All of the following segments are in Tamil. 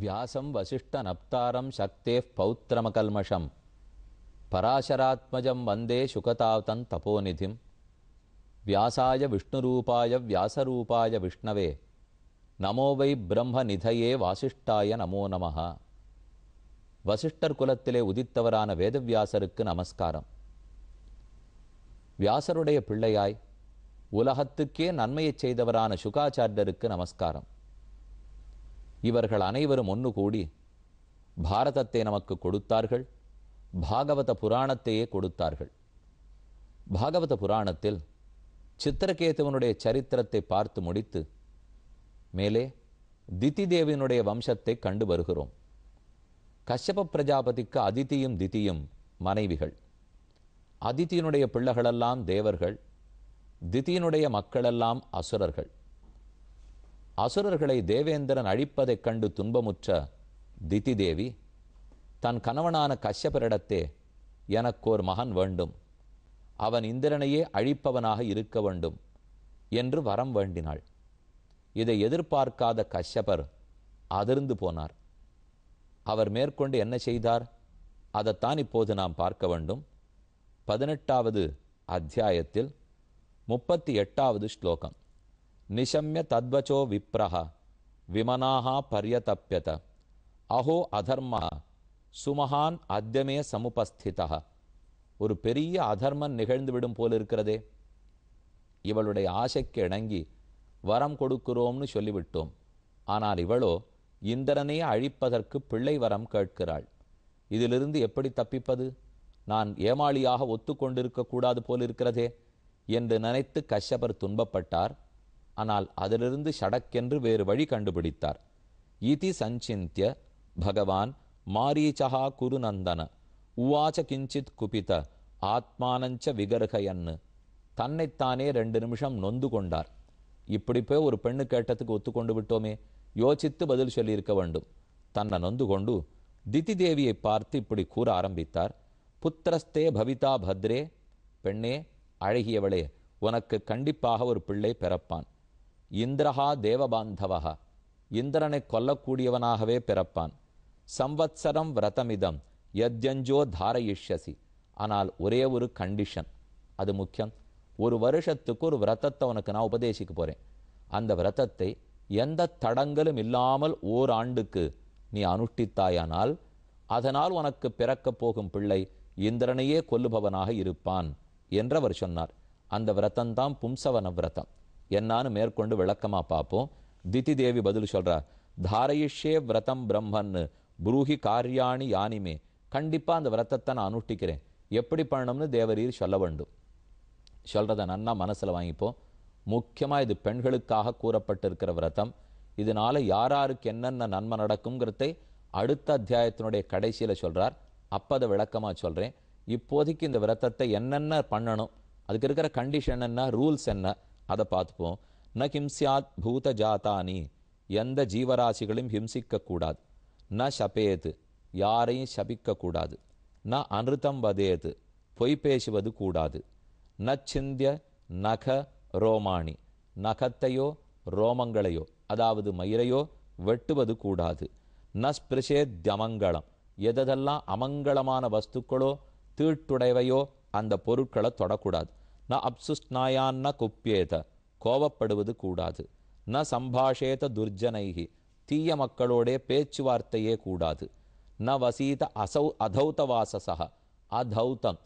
వ్యాసం వశిష్టనప్తారం శక్తే పౌత్రమకల్మషం పరాశరాత్మజం వందే శుకతావతం తపోనిధిం వ్యాసాయ విష్ణురూపాయ వ్యాసరూపాయ విష్ణవే நமோவை பிரம்ம நிதையே வாசிஷ்டாய நமோ நமஹா வசிஷ்டர் குலத்திலே உதித்தவரான வேதவியாசருக்கு நமஸ்காரம் வியாசருடைய பிள்ளையாய் உலகத்துக்கே நன்மையை செய்தவரான சுகாச்சாரியருக்கு நமஸ்காரம் இவர்கள் அனைவரும் ஒன்று கூடி பாரதத்தை நமக்கு கொடுத்தார்கள் பாகவத புராணத்தையே கொடுத்தார்கள் பாகவத புராணத்தில் சித்திரகேதுவனுடைய சரித்திரத்தை பார்த்து முடித்து மேலே திதி தேவியினுடைய வம்சத்தை கண்டு வருகிறோம் கஷ்யப பிரஜாபதிக்கு அதித்தியும் திதியும் மனைவிகள் அதித்தியினுடைய பிள்ளைகளெல்லாம் தேவர்கள் திதியினுடைய மக்களெல்லாம் அசுரர்கள் அசுரர்களை தேவேந்திரன் அழிப்பதைக் கண்டு துன்பமுற்ற திதி தேவி தன் கணவனான கஷ்யபரிடத்தே ஒரு மகன் வேண்டும் அவன் இந்திரனையே அழிப்பவனாக இருக்க வேண்டும் என்று வரம் வேண்டினாள் இதை எதிர்பார்க்காத கஷ்யபர் அதிர்ந்து போனார் அவர் மேற்கொண்டு என்ன செய்தார் அதைத்தான் இப்போது நாம் பார்க்க வேண்டும் பதினெட்டாவது அத்தியாயத்தில் முப்பத்தி எட்டாவது ஸ்லோகம் நிஷம்ய தத்வச்சோ விப்ரஹ விமனாக பரியதப்பியத அஹோ அதர்ம சுமஹான் அத்தியமே சமுபஸ்திதா ஒரு பெரிய அதர்மன் நிகழ்ந்துவிடும் போலிருக்கிறதே இவளுடைய ஆசைக்கு இணங்கி வரம் கொடுக்கிறோம்னு சொல்லிவிட்டோம் ஆனால் இவளோ இந்திரனையே அழிப்பதற்கு பிள்ளை வரம் கேட்கிறாள் இதிலிருந்து எப்படி தப்பிப்பது நான் ஏமாளியாக கூடாது போலிருக்கிறதே என்று நினைத்து கஷ்யபர் துன்பப்பட்டார் ஆனால் அதிலிருந்து சடக்கென்று வேறு வழி கண்டுபிடித்தார் இதி சஞ்சிந்திய பகவான் மாரீச்சகா குருநந்தன உவாச்ச கிஞ்சித் குபித ஆத்மானஞ்ச விகர்கயன்னு தன்னைத்தானே ரெண்டு நிமிஷம் நொந்து கொண்டார் இப்படி போய் ஒரு பெண்ணு கேட்டத்துக்கு ஒத்துக்கொண்டு விட்டோமே யோசித்து பதில் சொல்லியிருக்க வேண்டும் தன்னை நொந்து கொண்டு திதி தேவியை பார்த்து இப்படி கூற ஆரம்பித்தார் புத்திரஸ்தே பவிதா பத்ரே பெண்ணே அழகியவளே உனக்கு கண்டிப்பாக ஒரு பிள்ளை பிறப்பான் இந்திரஹா தேவபாந்தவகா இந்திரனை கொல்லக்கூடியவனாகவே பிறப்பான் சம்வத்சரம் விரதமிதம் யத்யஞ்சோ தாரயிஷ்யசி ஆனால் ஒரே ஒரு கண்டிஷன் அது முக்கியம் ஒரு வருஷத்துக்கு ஒரு விரதத்தை உனக்கு நான் உபதேசிக்க போகிறேன் அந்த விரதத்தை எந்த தடங்களும் இல்லாமல் ஓராண்டுக்கு நீ அனுஷ்டித்தாயானால் அதனால் உனக்கு பிறக்கப் போகும் பிள்ளை இந்திரனையே கொல்லுபவனாக இருப்பான் என்று அவர் சொன்னார் அந்த விரதம்தான் பும்சவன விரதம் என்னான்னு மேற்கொண்டு விளக்கமாக பார்ப்போம் திதி தேவி பதில் சொல்கிறார் தாரயிஷே விரதம் பிரம்மன்னு புரூஹி காரியாணி யானிமே கண்டிப்பாக அந்த விரதத்தை நான் அனுஷ்டிக்கிறேன் எப்படி பண்ணணும்னு தேவரீர் சொல்ல வேண்டும் சொல்கிறத நன்னா மனசில் வாங்கிப்போம் முக்கியமாக இது பெண்களுக்காக கூறப்பட்டிருக்கிற விரதம் இதனால் யாராருக்கு என்னென்ன நன்மை நடக்குங்கிறதை அடுத்த அத்தியாயத்தினுடைய கடைசியில் சொல்கிறார் அப்போ அதை விளக்கமாக சொல்கிறேன் இப்போதைக்கு இந்த விரதத்தை என்னென்ன பண்ணணும் அதுக்கு இருக்கிற கண்டிஷன் என்ன ரூல்ஸ் என்ன அதை பார்த்துப்போம் ந ஹிம்சியாத் பூத ஜாத்தானி எந்த ஜீவராசிகளையும் ஹிம்சிக்கக்கூடாது ந சபேது யாரையும் சபிக்கக்கூடாது ந அனுத்தம் வதேது பொய் பேசுவது கூடாது நச்சிந்திய நக ரோமாணி நகத்தையோ ரோமங்களையோ அதாவது மயிரையோ வெட்டுவது கூடாது நஸ்பிருஷே தியமங்கலம் எதெல்லாம் அமங்களமான வஸ்துக்களோ தீட்டுடைவையோ அந்த பொருட்களை தொடக்கூடாது ந அப்சுஸ்நாயான் ந குப்பியேத கோவப்படுவது கூடாது ந சம்பாஷேத துர்ஜனைகி தீய மக்களோடே பேச்சுவார்த்தையே கூடாது ந வசீத அசௌ அதௌத வாசசக அதௌதம்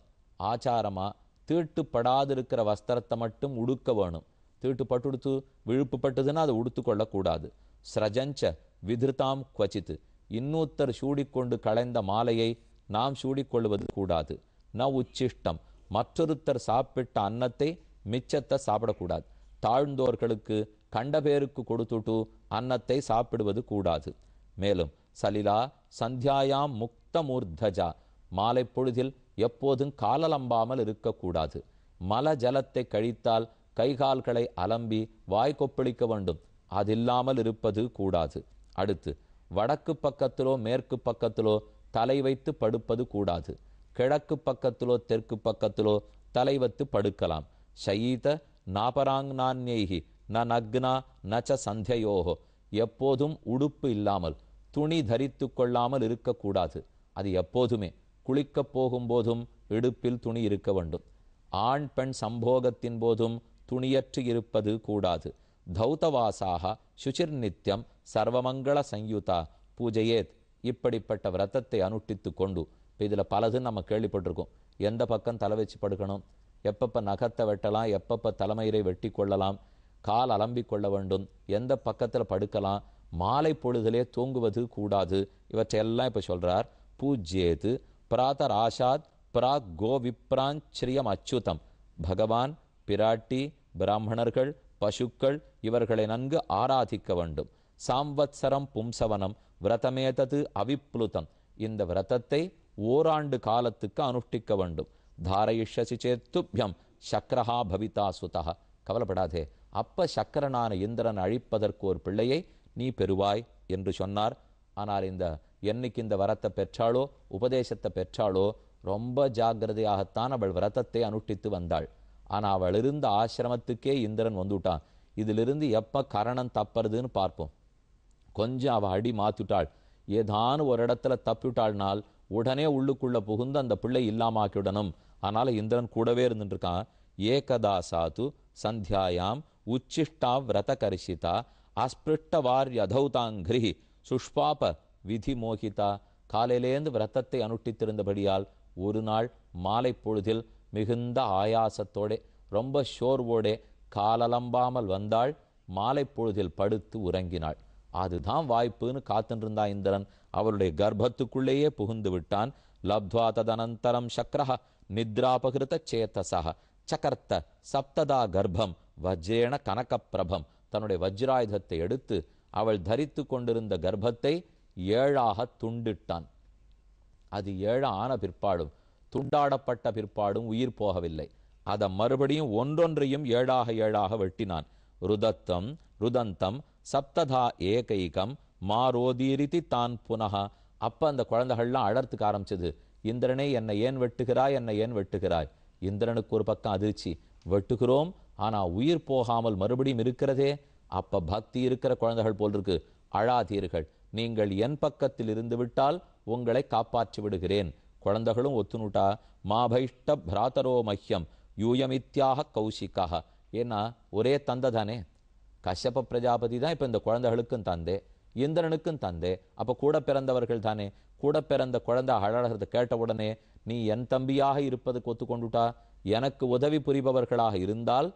ஆச்சாரமாக தீட்டுப்படாதிருக்கிற வஸ்திரத்தை மட்டும் உடுக்க வேணும் தீட்டுப்பட்டுடுத்து விழுப்பு பட்டதுன்னா அதை உடுத்துக்கொள்ளக்கூடாது ஸ்ரஜஞ்ச விதிருதாம் குவச்சித்து இன்னொருத்தர் சூடிக்கொண்டு களைந்த மாலையை நாம் சூடிக்கொள்வது கூடாது ந உச்சிஷ்டம் மற்றொருத்தர் சாப்பிட்ட அன்னத்தை மிச்சத்தை சாப்பிடக்கூடாது தாழ்ந்தோர்களுக்கு கண்ட பேருக்கு கொடுத்துட்டு அன்னத்தை சாப்பிடுவது கூடாது மேலும் சலிலா சந்தியாயாம் முக்தமூர்தஜா மாலை பொழுதில் எப்போதும் காலலம்பாமல் இருக்கக்கூடாது மல ஜலத்தை கழித்தால் கைகால்களை அலம்பி வாய் கொப்பளிக்க வேண்டும் அதில்லாமல் இருப்பது கூடாது அடுத்து வடக்கு பக்கத்திலோ மேற்கு பக்கத்திலோ தலை வைத்து படுப்பது கூடாது கிழக்கு பக்கத்திலோ தெற்கு பக்கத்திலோ தலை வைத்து படுக்கலாம் ஷயீத நாபராங் நான்யேகி ந நக்னா நச்ச சந்தையோகோ எப்போதும் உடுப்பு இல்லாமல் துணி தரித்து கொள்ளாமல் இருக்கக்கூடாது அது எப்போதுமே குளிக்கப் போகும்போதும் இடுப்பில் துணி இருக்க வேண்டும் ஆண் பெண் சம்போகத்தின் போதும் துணியற்று இருப்பது கூடாது தௌதவாசாக சுசிர் நித்தியம் சர்வமங்கள சங்யுதா பூஜையேத் இப்படிப்பட்ட விரதத்தை அனுஷ்டித்து கொண்டு இப்போ இதில் பலது நம்ம கேள்விப்பட்டிருக்கோம் எந்த பக்கம் தலை வச்சு படுக்கணும் எப்பப்போ நகத்தை வெட்டலாம் எப்பப்போ தலைமயிரை வெட்டி கொள்ளலாம் கால் அலம்பிக் கொள்ள வேண்டும் எந்த பக்கத்தில் படுக்கலாம் மாலை பொழுதிலே தூங்குவது கூடாது இவற்றையெல்லாம் இப்போ சொல்கிறார் பூஜ்யேது பிராதராஷாத் பிராக் கோவிப்ராஞ்சிரியம் அச்சுதம் பகவான் பிராட்டி பிராமணர்கள் பசுக்கள் இவர்களை நன்கு ஆராதிக்க வேண்டும் சாம்வத்சரம் பும்சவனம் விரதமேதது அவிப்ளுதம் இந்த விரதத்தை ஓராண்டு காலத்துக்கு அனுஷ்டிக்க வேண்டும் தாரயிஷசி சேத்துப்யம் சக்கரஹா பவிதா சுதா கவலைப்படாதே அப்ப சக்கரனான இந்திரன் அழிப்பதற்கு ஒரு பிள்ளையை நீ பெறுவாய் என்று சொன்னார் ஆனால் இந்த என்னைக்கு இந்த வரத்தை பெற்றாளோ உபதேசத்தை பெற்றாளோ ரொம்ப ஜாகிரதையாகத்தான் அவள் விரதத்தை அனுஷ்டித்து வந்தாள் ஆனால் அவள் இருந்த ஆசிரமத்துக்கே இந்திரன் வந்துவிட்டான் இதிலிருந்து எப்போ கரணம் தப்புறதுன்னு பார்ப்போம் கொஞ்சம் அவள் அடி மாத்துட்டாள் ஏதானு ஒரு இடத்துல தப்பிவிட்டாள்னால் உடனே உள்ளுக்குள்ளே புகுந்து அந்த பிள்ளை இல்லாமாக்கிவிடணும் அதனால் இந்திரன் கூடவே இருந்துட்டுருக்கான் ஏகதா சாத்து சந்தியாயாம் உச்சிஷ்டா விரத கரிசிதா அஸ்பிருஷ்டவார் யதௌதாங்கிரி சுஷ்பாப விதி மோகிதா காலையிலேந்து விரத்தத்தை அனுட்டித்திருந்தபடியால் ஒரு நாள் மாலை பொழுதில் மிகுந்த ஆயாசத்தோடே ரொம்ப ஷோர்வோடே காலலம்பாமல் வந்தாள் மாலை பொழுதில் படுத்து உறங்கினாள் அதுதான் வாய்ப்புன்னு காத்துன்றிருந்தா இந்திரன் அவளுடைய கர்ப்பத்துக்குள்ளேயே புகுந்து விட்டான் லப்துவா ததனந்தரம் சக்கரஹ நித்ராபகிருத சேத்தசக சக்கர்த்த சப்ததா கர்ப்பம் வஜ்ரேண பிரபம் தன்னுடைய வஜ்ராயுதத்தை எடுத்து அவள் தரித்து கொண்டிருந்த கர்ப்பத்தை ஏழாக துண்டிட்டான் அது ஆன பிற்பாடும் துண்டாடப்பட்ட பிற்பாடும் உயிர் போகவில்லை அதை மறுபடியும் ஒன்றொன்றையும் ஏழாக ஏழாக வெட்டினான் ருதத்தம் ருதந்தம் சப்ததா ஏகைகம் மாரோதீரிதி தான் புனகா அப்ப அந்த குழந்தைகள்லாம் அழறத்துக்கு ஆரம்பிச்சது இந்திரனே என்னை ஏன் வெட்டுகிறாய் என்னை ஏன் வெட்டுகிறாய் இந்திரனுக்கு ஒரு பக்கம் அதிர்ச்சி வெட்டுகிறோம் ஆனால் உயிர் போகாமல் மறுபடியும் இருக்கிறதே அப்போ பக்தி இருக்கிற குழந்தைகள் போல் இருக்கு அழாதீர்கள் நீங்கள் என் பக்கத்தில் இருந்து விட்டால் உங்களை காப்பாற்றி விடுகிறேன் குழந்தைகளும் ஒத்துனுட்டா மாபைஷ்ட பிராத்தரோ மஹ்யம் யூயமித்யாக கௌசிக்காக ஏன்னா ஒரே தந்தை தானே கஷ்யப பிரஜாபதி தான் இப்போ இந்த குழந்தைகளுக்கும் தந்தே இந்திரனுக்கும் தந்தே அப்போ கூட பிறந்தவர்கள் தானே கூட பிறந்த குழந்தை அழகிறது கேட்ட உடனே நீ என் தம்பியாக இருப்பதுக்கு ஒத்துக்கொண்டுட்டா எனக்கு உதவி புரிபவர்களாக இருந்தால்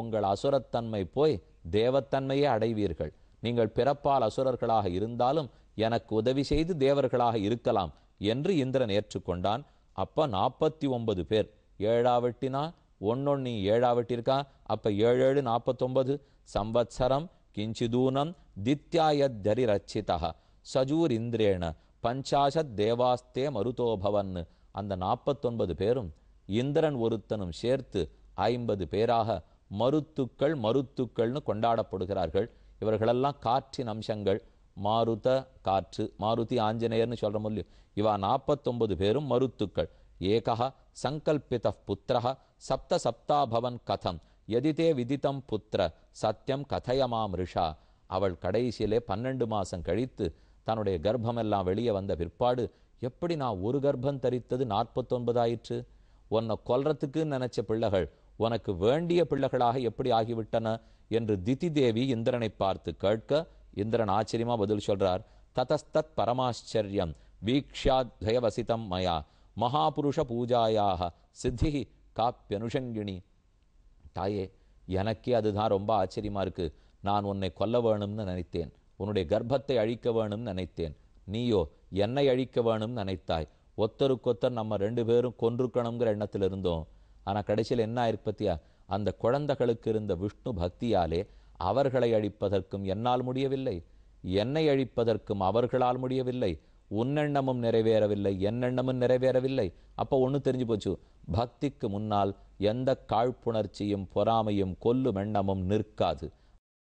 உங்கள் அசுரத்தன்மை போய் தேவத்தன்மையை அடைவீர்கள் நீங்கள் பிறப்பால் அசுரர்களாக இருந்தாலும் எனக்கு உதவி செய்து தேவர்களாக இருக்கலாம் என்று இந்திரன் ஏற்றுக்கொண்டான் அப்ப நாற்பத்தி ஒன்பது பேர் ஏழாவட்டினா ஒன்னொன்னு ஏழாவட்டிருக்கா அப்ப ஏழு ஏழு நாற்பத்தொன்பது சம்பத்சரம் கிஞ்சிதூனம் தித்யாயத்தரி ரச்சிதா சஜூர் இந்திரேண பஞ்சாசத் தேவாஸ்தே மருதோபவன் அந்த நாற்பத்தொன்பது பேரும் இந்திரன் ஒருத்தனும் சேர்த்து ஐம்பது பேராக மருத்துக்கள் மருத்துக்கள்னு கொண்டாடப்படுகிறார்கள் இவர்களெல்லாம் காற்றின் அம்சங்கள் மாருத காற்று மாருதி ஆஞ்சநேயர்னு சொல்கிற முடியும் இவா நாற்பத்தொம்பது பேரும் மருத்துக்கள் ஏகா சங்கல்பித புத்திரக சப்த சப்தாபவன் கதம் எதிதே விதித்தம் புத்திர சத்தியம் கதையமாம் ரிஷா அவள் கடைசியிலே பன்னெண்டு மாதம் கழித்து தன்னுடைய கர்ப்பமெல்லாம் வெளியே வந்த பிற்பாடு எப்படி நான் ஒரு கர்ப்பம் தரித்தது நாற்பத்தொன்பதாயிற்று உன்னை கொல்றத்துக்குன்னு நினச்ச பிள்ளைகள் உனக்கு வேண்டிய பிள்ளைகளாக எப்படி ஆகிவிட்டன என்று திதி தேவி இந்திரனை பார்த்து கேட்க இந்திரன் ஆச்சரியமா பதில் சொல்றார் ததஸ்தத் பரமாச்சரியம் வீக்ஷாத்யவசிதம் மயா மகாபுருஷ பூஜாயாக சித்தி காப்பியனுஷங்கிணி தாயே எனக்கே அதுதான் ரொம்ப ஆச்சரியமா இருக்கு நான் உன்னை கொல்ல வேணும்னு நினைத்தேன் உன்னுடைய கர்ப்பத்தை அழிக்க வேணும்னு நினைத்தேன் நீயோ என்னை அழிக்க வேணும்னு நினைத்தாய் ஒத்தருக்கொத்தர் நம்ம ரெண்டு பேரும் கொன்றுக்கணுங்கிற எண்ணத்தில் இருந்தோம் ஆனால் கடைசியில் என்ன ஆயிருக்கு பத்தியா அந்த குழந்தைகளுக்கு இருந்த விஷ்ணு பக்தியாலே அவர்களை அழிப்பதற்கும் என்னால் முடியவில்லை என்னை அழிப்பதற்கும் அவர்களால் முடியவில்லை உன்னெண்ணமும் நிறைவேறவில்லை என்னெண்ணமும் நிறைவேறவில்லை அப்போ ஒன்று தெரிஞ்சு போச்சு பக்திக்கு முன்னால் எந்த காழ்ப்புணர்ச்சியும் பொறாமையும் கொல்லும் எண்ணமும் நிற்காது